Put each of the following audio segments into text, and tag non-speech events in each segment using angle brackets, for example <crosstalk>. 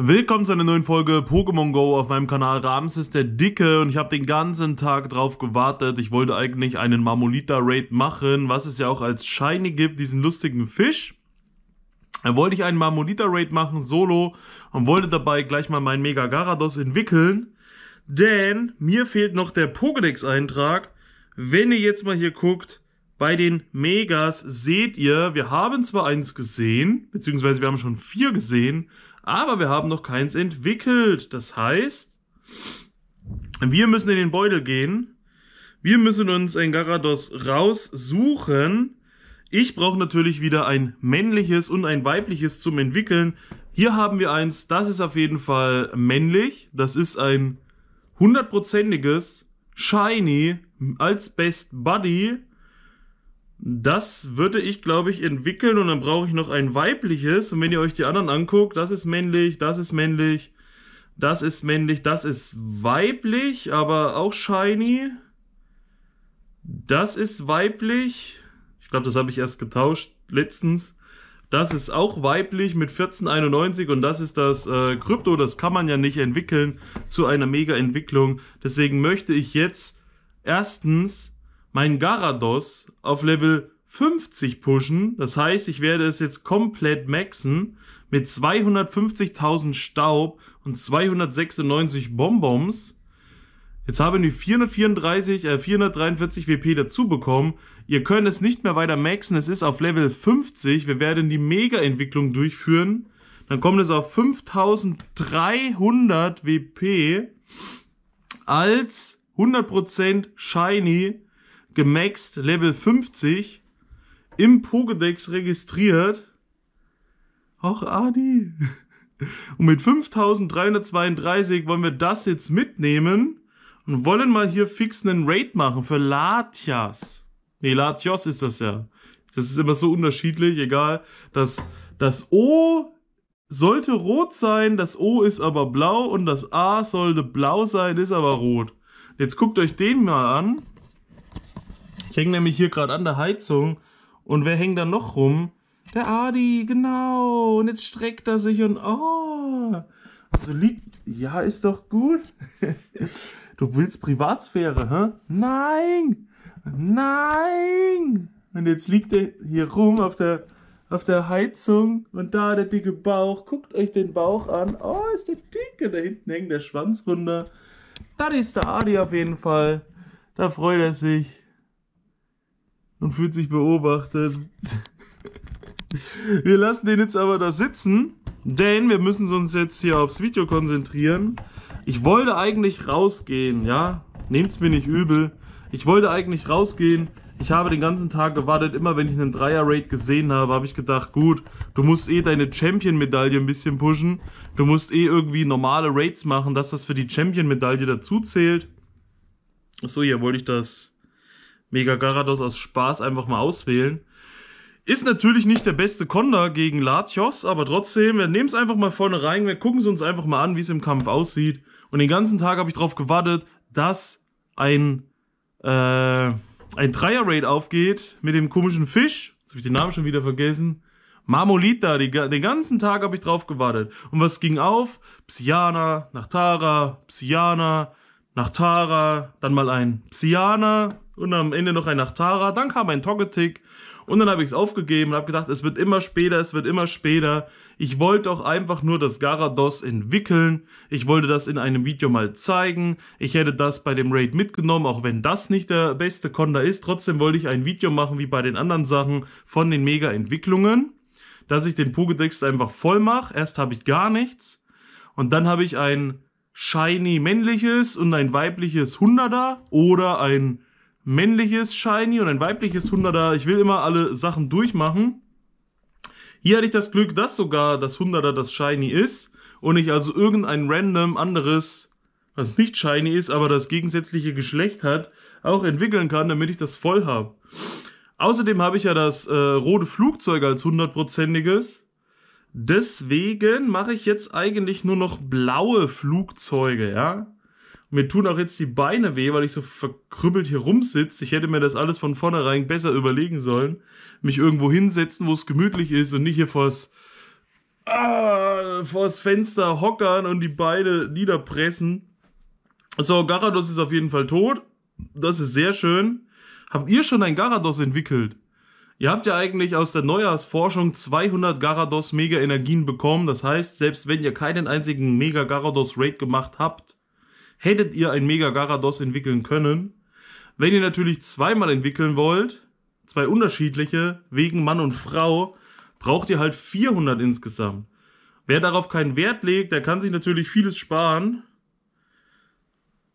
Willkommen zu einer neuen Folge Pokémon Go auf meinem Kanal. Rams ist der Dicke und ich habe den ganzen Tag drauf gewartet. Ich wollte eigentlich einen Marmolita-Raid machen, was es ja auch als Shiny gibt, diesen lustigen Fisch. Dann wollte ich einen Marmolita-Raid machen, solo, und wollte dabei gleich mal meinen Mega Garados entwickeln. Denn mir fehlt noch der Pokédex-Eintrag. Wenn ihr jetzt mal hier guckt, bei den Megas seht ihr, wir haben zwar eins gesehen, beziehungsweise wir haben schon vier gesehen, aber wir haben noch keins entwickelt. Das heißt, wir müssen in den Beutel gehen. Wir müssen uns ein Garados raussuchen. Ich brauche natürlich wieder ein männliches und ein weibliches zum Entwickeln. Hier haben wir eins, das ist auf jeden Fall männlich. Das ist ein hundertprozentiges Shiny als Best Buddy das würde ich, glaube ich, entwickeln und dann brauche ich noch ein weibliches. Und wenn ihr euch die anderen anguckt, das ist männlich, das ist männlich, das ist männlich, das ist weiblich, aber auch shiny. Das ist weiblich. Ich glaube, das habe ich erst getauscht letztens. Das ist auch weiblich mit 1491 und das ist das äh, Krypto. Das kann man ja nicht entwickeln zu einer Mega-Entwicklung. Deswegen möchte ich jetzt erstens meinen Garados auf Level 50 pushen. Das heißt, ich werde es jetzt komplett maxen mit 250.000 Staub und 296 Bonbons. Jetzt habe ich 434, äh, 443 WP dazu bekommen. Ihr könnt es nicht mehr weiter maxen. Es ist auf Level 50. Wir werden die Mega-Entwicklung durchführen. Dann kommt es auf 5300 WP als 100% Shiny gemaxt Level 50 im Pokédex registriert. Auch Adi. Und mit 5332 wollen wir das jetzt mitnehmen und wollen mal hier fix einen Raid machen für Latias. Nee, Latios ist das ja. Das ist immer so unterschiedlich, egal. Das, das O sollte rot sein, das O ist aber blau und das A sollte blau sein, ist aber rot. Jetzt guckt euch den mal an. Ich hänge nämlich hier gerade an der Heizung. Und wer hängt da noch rum? Der Adi, genau. Und jetzt streckt er sich und oh. Also liegt. Ja, ist doch gut. <laughs> Du willst Privatsphäre, hä? Nein! Nein! Und jetzt liegt er hier rum auf der, auf der Heizung und da der dicke Bauch. Guckt euch den Bauch an. Oh, ist der dicke. da hinten hängt der Schwanz runter. Das ist der Adi auf jeden Fall. Da freut er sich und fühlt sich beobachtet. Wir lassen den jetzt aber da sitzen, denn wir müssen uns jetzt hier aufs Video konzentrieren. Ich wollte eigentlich rausgehen, ja? Nehmt's mir nicht übel. Ich wollte eigentlich rausgehen. Ich habe den ganzen Tag gewartet. Immer wenn ich einen Dreier-Raid gesehen habe, habe ich gedacht, gut, du musst eh deine Champion-Medaille ein bisschen pushen. Du musst eh irgendwie normale Raids machen, dass das für die Champion-Medaille dazu zählt. Achso, hier wollte ich das Mega Garados aus Spaß einfach mal auswählen. Ist natürlich nicht der beste Konda gegen Latios, aber trotzdem, wir nehmen es einfach mal vorne rein, wir gucken es uns einfach mal an, wie es im Kampf aussieht. Und den ganzen Tag habe ich darauf gewartet, dass ein, äh, ein Dreier-Raid aufgeht mit dem komischen Fisch. Jetzt habe ich den Namen schon wieder vergessen. Marmolita, die, den ganzen Tag habe ich drauf gewartet. Und was ging auf? Psyana, Nachtara, Psyana, Nachtara, dann mal ein Psyana und am Ende noch ein Nachtara, dann kam ein Togetic und dann habe ich es aufgegeben und habe gedacht, es wird immer später, es wird immer später. Ich wollte auch einfach nur das Garados entwickeln. Ich wollte das in einem Video mal zeigen. Ich hätte das bei dem Raid mitgenommen, auch wenn das nicht der beste Konda ist. Trotzdem wollte ich ein Video machen, wie bei den anderen Sachen, von den Mega-Entwicklungen. Dass ich den Pokédex einfach voll mache. Erst habe ich gar nichts. Und dann habe ich ein shiny männliches und ein weibliches Hunderter oder ein männliches shiny und ein weibliches Hunderter. Ich will immer alle Sachen durchmachen. Hier hatte ich das Glück, dass sogar das Hunderter das shiny ist und ich also irgendein random anderes, was nicht shiny ist, aber das gegensätzliche Geschlecht hat, auch entwickeln kann, damit ich das voll habe. Außerdem habe ich ja das äh, rote Flugzeug als hundertprozentiges Deswegen mache ich jetzt eigentlich nur noch blaue Flugzeuge, ja. Mir tun auch jetzt die Beine weh, weil ich so verkrüppelt hier rumsitze. Ich hätte mir das alles von vornherein besser überlegen sollen. Mich irgendwo hinsetzen, wo es gemütlich ist und nicht hier vors, ah, vors Fenster hockern und die Beine niederpressen. So, Garados ist auf jeden Fall tot. Das ist sehr schön. Habt ihr schon ein Garados entwickelt? Ihr habt ja eigentlich aus der Neujahrsforschung 200 Garados Mega Energien bekommen. Das heißt, selbst wenn ihr keinen einzigen Mega Garados Raid gemacht habt, hättet ihr ein Mega Garados entwickeln können. Wenn ihr natürlich zweimal entwickeln wollt, zwei unterschiedliche, wegen Mann und Frau, braucht ihr halt 400 insgesamt. Wer darauf keinen Wert legt, der kann sich natürlich vieles sparen.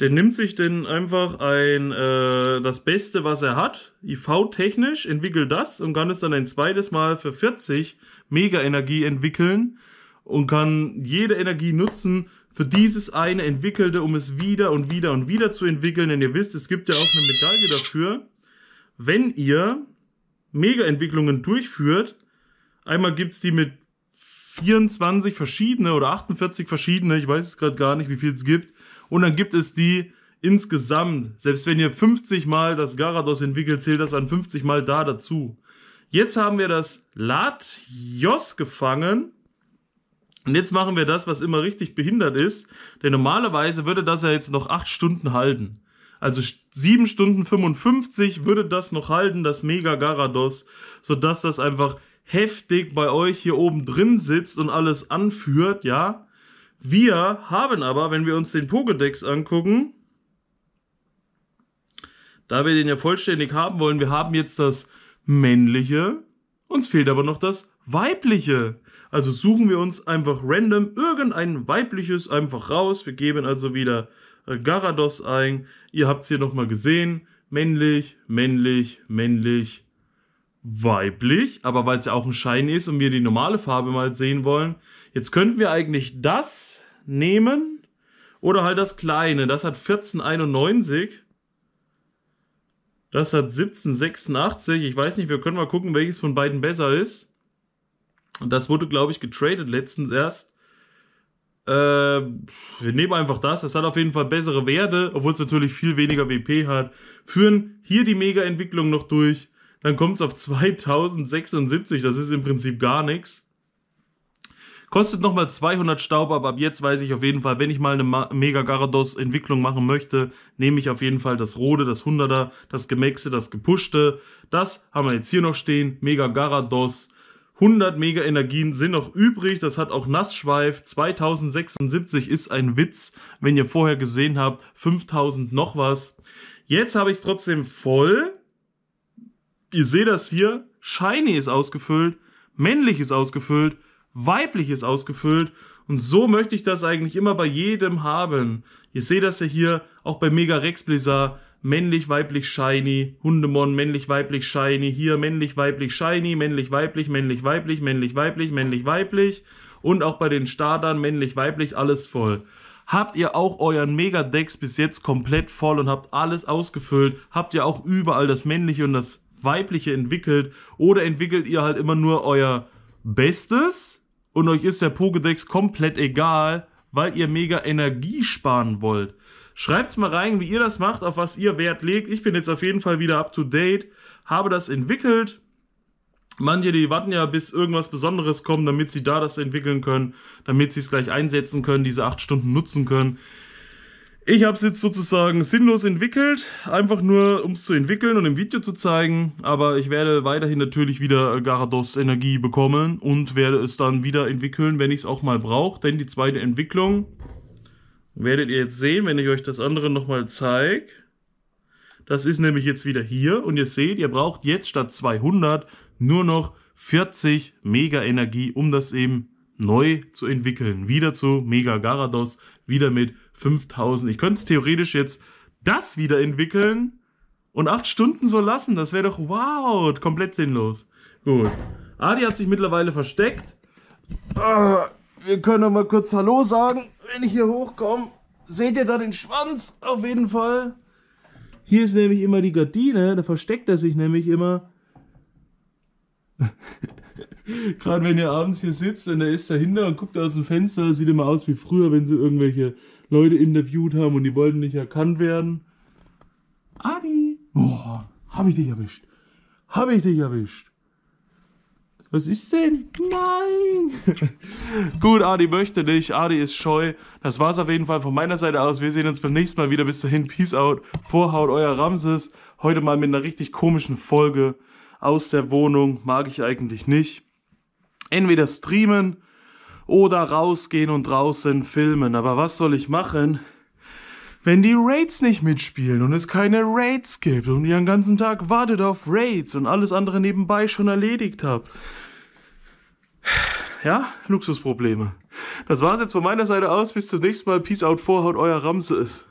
Der nimmt sich denn einfach ein, äh, das Beste, was er hat, IV-technisch, entwickelt das und kann es dann ein zweites Mal für 40 Mega-Energie entwickeln und kann jede Energie nutzen für dieses eine entwickelte, um es wieder und wieder und wieder zu entwickeln. Denn ihr wisst, es gibt ja auch eine Medaille dafür, wenn ihr Mega-Entwicklungen durchführt. Einmal gibt es die mit 24 verschiedene oder 48 verschiedene, ich weiß es gerade gar nicht, wie viel es gibt. Und dann gibt es die insgesamt. Selbst wenn ihr 50 Mal das Garados entwickelt, zählt das an 50 Mal da dazu. Jetzt haben wir das Latios gefangen. Und jetzt machen wir das, was immer richtig behindert ist. Denn normalerweise würde das ja jetzt noch 8 Stunden halten. Also 7 Stunden 55 würde das noch halten, das Mega Garados, sodass das einfach heftig bei euch hier oben drin sitzt und alles anführt, ja. Wir haben aber, wenn wir uns den Pokédex angucken, da wir den ja vollständig haben wollen, wir haben jetzt das männliche, uns fehlt aber noch das weibliche. Also suchen wir uns einfach random irgendein weibliches einfach raus. Wir geben also wieder äh, Garados ein. Ihr habt es hier nochmal gesehen. Männlich, männlich, männlich, weiblich, aber weil es ja auch ein Schein ist und wir die normale Farbe mal sehen wollen, jetzt könnten wir eigentlich das nehmen oder halt das kleine. Das hat 1491. Das hat 1786. Ich weiß nicht, wir können mal gucken, welches von beiden besser ist. Und das wurde, glaube ich, getradet letztens erst. Äh, wir nehmen einfach das. Das hat auf jeden Fall bessere Werte, obwohl es natürlich viel weniger WP hat. Führen hier die Mega-Entwicklung noch durch dann kommt es auf 2076, das ist im Prinzip gar nichts. Kostet nochmal 200 Staub, aber ab jetzt weiß ich auf jeden Fall, wenn ich mal eine Mega Garados Entwicklung machen möchte, nehme ich auf jeden Fall das Rode, das 100er, das Gemaxe, das Gepuschte. Das haben wir jetzt hier noch stehen. Mega Garados. 100 Mega Energien sind noch übrig. Das hat auch Nassschweif. 2076 ist ein Witz, wenn ihr vorher gesehen habt. 5000 noch was. Jetzt habe ich es trotzdem voll ihr seht das hier, Shiny ist ausgefüllt, männlich ist ausgefüllt, weiblich ist ausgefüllt. Und so möchte ich das eigentlich immer bei jedem haben. Ihr seht das ja hier, auch bei Mega Rex Blizzard, männlich, weiblich, shiny, Hundemon, männlich, weiblich, shiny, hier männlich, weiblich, shiny, männlich, weiblich, männlich, weiblich, männlich, weiblich, männlich, weiblich. Und auch bei den Stardern männlich, weiblich, alles voll. Habt ihr auch euren Megadex bis jetzt komplett voll und habt alles ausgefüllt? Habt ihr auch überall das männliche und das Weibliche entwickelt? Oder entwickelt ihr halt immer nur euer Bestes und euch ist der Pokédex komplett egal, weil ihr mega Energie sparen wollt? Schreibt's mal rein, wie ihr das macht, auf was ihr Wert legt. Ich bin jetzt auf jeden Fall wieder up to date, habe das entwickelt. Manche, die warten ja, bis irgendwas Besonderes kommt, damit sie da das entwickeln können, damit sie es gleich einsetzen können, diese acht Stunden nutzen können. Ich habe es jetzt sozusagen sinnlos entwickelt, einfach nur um es zu entwickeln und im Video zu zeigen. Aber ich werde weiterhin natürlich wieder Garados Energie bekommen und werde es dann wieder entwickeln, wenn ich es auch mal brauche. Denn die zweite Entwicklung werdet ihr jetzt sehen, wenn ich euch das andere nochmal zeige. Das ist nämlich jetzt wieder hier und ihr seht, ihr braucht jetzt statt 200 nur noch 40 Mega Energie, um das eben neu zu entwickeln. Wieder zu Mega Garados, wieder mit 5000. Ich könnte es theoretisch jetzt das wieder entwickeln und acht Stunden so lassen. Das wäre doch wow, komplett sinnlos. Gut. Adi hat sich mittlerweile versteckt. Ah, wir können noch mal kurz Hallo sagen, wenn ich hier hochkomme. Seht ihr da den Schwanz? Auf jeden Fall. Hier ist nämlich immer die Gardine, da versteckt er sich nämlich immer. <laughs> Gerade wenn ihr abends hier sitzt und er ist dahinter und guckt aus dem Fenster, sieht immer aus wie früher, wenn sie irgendwelche Leute interviewt haben und die wollten nicht erkannt werden. Adi! Boah, hab ich dich erwischt. Hab ich dich erwischt. Was ist denn? Nein! <laughs> Gut, Adi möchte nicht. Adi ist scheu. Das war's auf jeden Fall von meiner Seite aus. Wir sehen uns beim nächsten Mal wieder. Bis dahin, Peace out. Vorhaut, euer Ramses. Heute mal mit einer richtig komischen Folge aus der Wohnung. Mag ich eigentlich nicht entweder streamen oder rausgehen und draußen filmen. Aber was soll ich machen, wenn die Raids nicht mitspielen und es keine Raids gibt und ihr den ganzen Tag wartet auf Raids und alles andere nebenbei schon erledigt habt? Ja, Luxusprobleme. Das war's jetzt von meiner Seite aus. Bis zum nächsten Mal. Peace out, vorhaut, euer Ramses.